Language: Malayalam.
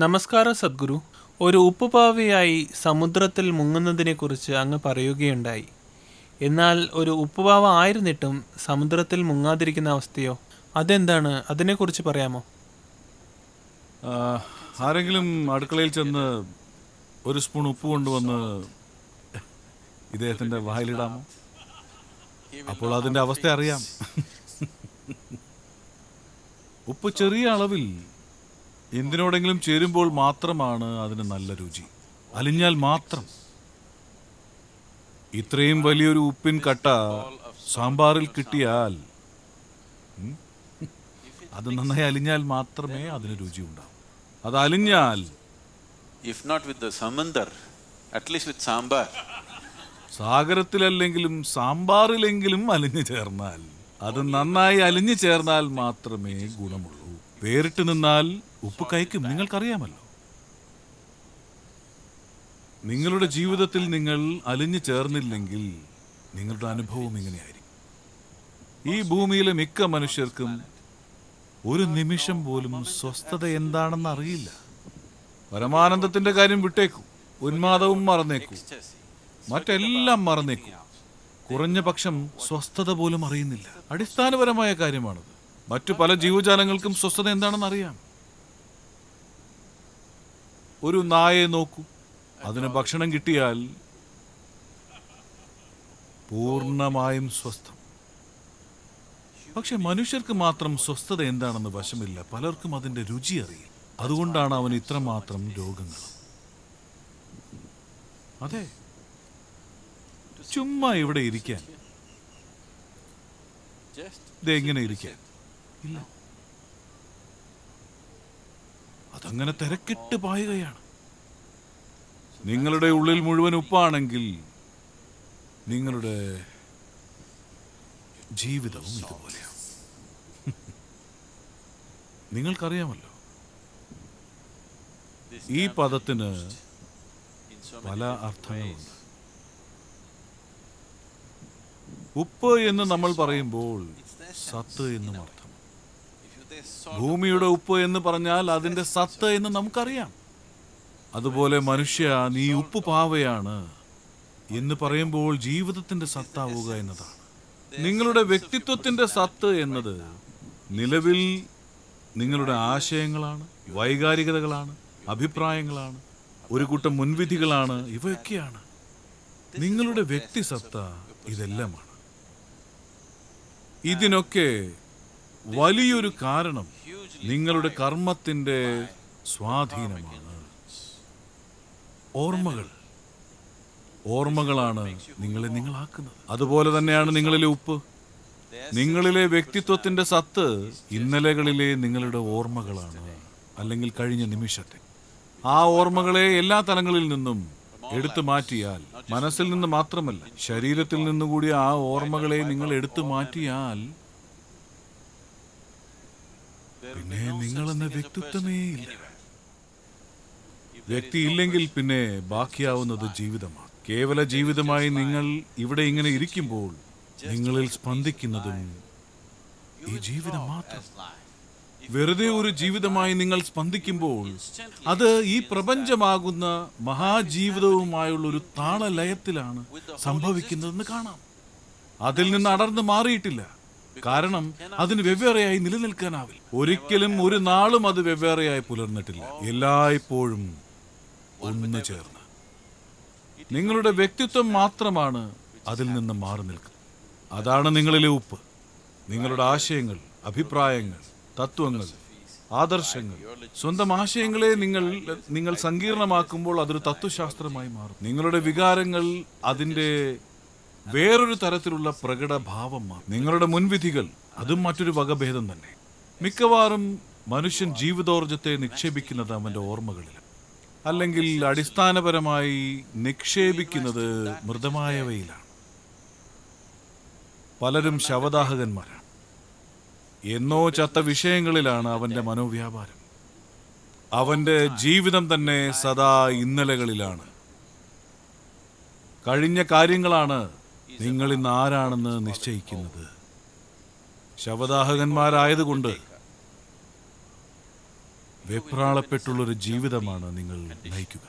നമസ്കാരം സദ്ഗുരു ഒരു ഉപ്പുപാവയായി സമുദ്രത്തിൽ മുങ്ങുന്നതിനെക്കുറിച്ച് അങ്ങ് പറയുകയുണ്ടായി എന്നാൽ ഒരു ഉപ്പുപാവ ആയിരുന്നിട്ടും സമുദ്രത്തിൽ മുങ്ങാതിരിക്കുന്ന അവസ്ഥയോ അതെന്താണ് അതിനെക്കുറിച്ച് പറയാമോ ആരെങ്കിലും അടുക്കളയിൽ ചെന്ന് ഒരു സ്പൂൺ ഉപ്പ് കൊണ്ടുവന്ന് ഇദ്ദേഹത്തിന്റെ വായിലിടാമോ അപ്പോൾ അതിന്റെ അവസ്ഥ അറിയാം ഉപ്പ് ചെറിയ അളവിൽ എന്തിനോടെങ്കിലും ചേരുമ്പോൾ മാത്രമാണ് അതിന് നല്ല രുചി അലിഞ്ഞാൽ മാത്രം ഇത്രയും വലിയൊരു ഉപ്പിൻ കട്ട സാമ്പാറിൽ കിട്ടിയാൽ അത് നന്നായി അലിഞ്ഞാൽ മാത്രമേ അതിന് രുചി ഉണ്ടാവും അത് അലിഞ്ഞാൽ ഇഫ് നോട്ട് വിത്ത് സമന്ദർ അറ്റ്ലീസ്റ്റ് വിത്ത് സാമ്പാർ സാഗരത്തിലല്ലെങ്കിലും സാമ്പാറിലെങ്കിലും അലിഞ്ഞു ചേർന്നാൽ അത് നന്നായി അലിഞ്ഞു ചേർന്നാൽ മാത്രമേ ഗുണമുള്ളൂ വേറിട്ട് നിന്നാൽ ഉപ്പ് കയക്കും നിങ്ങൾക്കറിയാമല്ലോ നിങ്ങളുടെ ജീവിതത്തിൽ നിങ്ങൾ അലിഞ്ഞു ചേർന്നില്ലെങ്കിൽ നിങ്ങളുടെ അനുഭവം ഇങ്ങനെയായിരിക്കും ഈ ഭൂമിയിലെ മിക്ക മനുഷ്യർക്കും ഒരു നിമിഷം പോലും സ്വസ്ഥത എന്താണെന്ന് അറിയില്ല പരമാനന്ദത്തിന്റെ കാര്യം വിട്ടേക്കൂ ഉന്മാദവും മറന്നേക്കൂ മറ്റെല്ലാം മറന്നേക്കൂ കുറഞ്ഞ പക്ഷം സ്വസ്ഥത പോലും അറിയുന്നില്ല അടിസ്ഥാനപരമായ കാര്യമാണത് മറ്റു പല ജീവജാലങ്ങൾക്കും സ്വസ്ഥത എന്താണെന്ന് അറിയാം ഒരു നായെ നോക്കൂ അതിന് ഭക്ഷണം കിട്ടിയാൽ പൂർണ്ണമായും സ്വസ്ഥം പക്ഷെ മനുഷ്യർക്ക് മാത്രം സ്വസ്ഥത എന്താണെന്ന് വശമില്ല പലർക്കും അതിൻ്റെ രുചി അറിയില്ല അതുകൊണ്ടാണ് അവൻ ഇത്രമാത്രം രോഗങ്ങൾ അതെ ചുമ്മാ ഇവിടെ ഇരിക്കാൻ ഇതെങ്ങനെ ഇരിക്കാൻ ഇല്ല അതങ്ങനെ തിരക്കിട്ട് പായുകയാണ് നിങ്ങളുടെ ഉള്ളിൽ മുഴുവൻ ഉപ്പാണെങ്കിൽ നിങ്ങളുടെ ജീവിതവും ഇതുപോലെയാണ് നിങ്ങൾക്കറിയാമല്ലോ ഈ പദത്തിന് പല അർത്ഥങ്ങളുണ്ട് ഉപ്പ് എന്ന് നമ്മൾ പറയുമ്പോൾ സത്ത് എന്നും അർത്ഥം ഭൂമിയുടെ ഉപ്പ് എന്ന് പറഞ്ഞാൽ അതിൻ്റെ സത്ത് എന്ന് നമുക്കറിയാം അതുപോലെ മനുഷ്യ നീ ഉപ്പ് പാവയാണ് എന്ന് പറയുമ്പോൾ ജീവിതത്തിൻ്റെ സത്താവുക എന്നതാണ് നിങ്ങളുടെ വ്യക്തിത്വത്തിൻ്റെ സത്ത് എന്നത് നിലവിൽ നിങ്ങളുടെ ആശയങ്ങളാണ് വൈകാരികതകളാണ് അഭിപ്രായങ്ങളാണ് ഒരു കൂട്ടം മുൻവിധികളാണ് ഇവയൊക്കെയാണ് നിങ്ങളുടെ വ്യക്തിസത്ത ഇതെല്ലാമാണ് ഇതിനൊക്കെ വലിയൊരു കാരണം നിങ്ങളുടെ കർമ്മത്തിൻ്റെ സ്വാധീനമാണ് ഓർമ്മകൾ ഓർമ്മകളാണ് നിങ്ങളെ നിങ്ങളാക്കുന്നത് അതുപോലെ തന്നെയാണ് നിങ്ങളിലെ ഉപ്പ് നിങ്ങളിലെ വ്യക്തിത്വത്തിന്റെ സത്ത് ഇന്നലകളിലെ നിങ്ങളുടെ ഓർമ്മകളാണ് അല്ലെങ്കിൽ കഴിഞ്ഞ നിമിഷത്തെ ആ ഓർമ്മകളെ എല്ലാ തലങ്ങളിൽ നിന്നും എടുത്തു മാറ്റിയാൽ മനസ്സിൽ നിന്ന് മാത്രമല്ല ശരീരത്തിൽ നിന്നുകൂടി ആ ഓർമ്മകളെ നിങ്ങൾ എടുത്തു മാറ്റിയാൽ പിന്നെ എന്ന വ്യക്തിത്വമേ ഇല്ല വ്യക്തി ഇല്ലെങ്കിൽ പിന്നെ ബാക്കിയാവുന്നത് ജീവിതമാണ് കേവല ജീവിതമായി നിങ്ങൾ ഇവിടെ ഇങ്ങനെ ഇരിക്കുമ്പോൾ നിങ്ങളിൽ സ്പന്ദിക്കുന്നതും ഈ ജീവിതം മാത്രം വെറുതെ ഒരു ജീവിതമായി നിങ്ങൾ സ്പന്ദിക്കുമ്പോൾ അത് ഈ പ്രപഞ്ചമാകുന്ന മഹാജീവിതവുമായുള്ള ഒരു താളലയത്തിലാണ് സംഭവിക്കുന്നതെന്ന് കാണാം അതിൽ നിന്ന് അടർന്നു മാറിയിട്ടില്ല കാരണം അതിന് വെവ്വേറെയായി നിലനിൽക്കാനാവില്ല ഒരിക്കലും ഒരു നാളും അത് വെവ്വേറെയായി പുലർന്നിട്ടില്ല എല്ലായ്പ്പോഴും ഒന്ന് ചേർന്ന് നിങ്ങളുടെ വ്യക്തിത്വം മാത്രമാണ് അതിൽ നിന്ന് മാറി നിൽക്കുന്നത് അതാണ് നിങ്ങളിലെ ഉപ്പ് നിങ്ങളുടെ ആശയങ്ങൾ അഭിപ്രായങ്ങൾ തത്വങ്ങൾ ആദർശങ്ങൾ സ്വന്തം ആശയങ്ങളെ നിങ്ങൾ നിങ്ങൾ സങ്കീർണമാക്കുമ്പോൾ അതൊരു തത്വശാസ്ത്രമായി മാറും നിങ്ങളുടെ വികാരങ്ങൾ അതിൻ്റെ വേറൊരു തരത്തിലുള്ള പ്രകടഭാവം നിങ്ങളുടെ മുൻവിധികൾ അതും മറ്റൊരു വകഭേദം തന്നെ മിക്കവാറും മനുഷ്യൻ ജീവിതോർജത്തെ നിക്ഷേപിക്കുന്നത് അവന്റെ ഓർമ്മകളിൽ അല്ലെങ്കിൽ അടിസ്ഥാനപരമായി നിക്ഷേപിക്കുന്നത് മൃതമായവയിലാണ് പലരും ശവദാഹകന്മാരാണ് എന്നോ ചത്ത വിഷയങ്ങളിലാണ് അവന്റെ മനോവ്യാപാരം അവന്റെ ജീവിതം തന്നെ സദാ ഇന്നലകളിലാണ് കഴിഞ്ഞ കാര്യങ്ങളാണ് നിങ്ങൾ ഇന്ന് ആരാണെന്ന് നിശ്ചയിക്കുന്നത് ശവദാഹകന്മാരായതുകൊണ്ട് വെപ്രാളപ്പെട്ടുള്ളൊരു ജീവിതമാണ് നിങ്ങൾ നയിക്കുക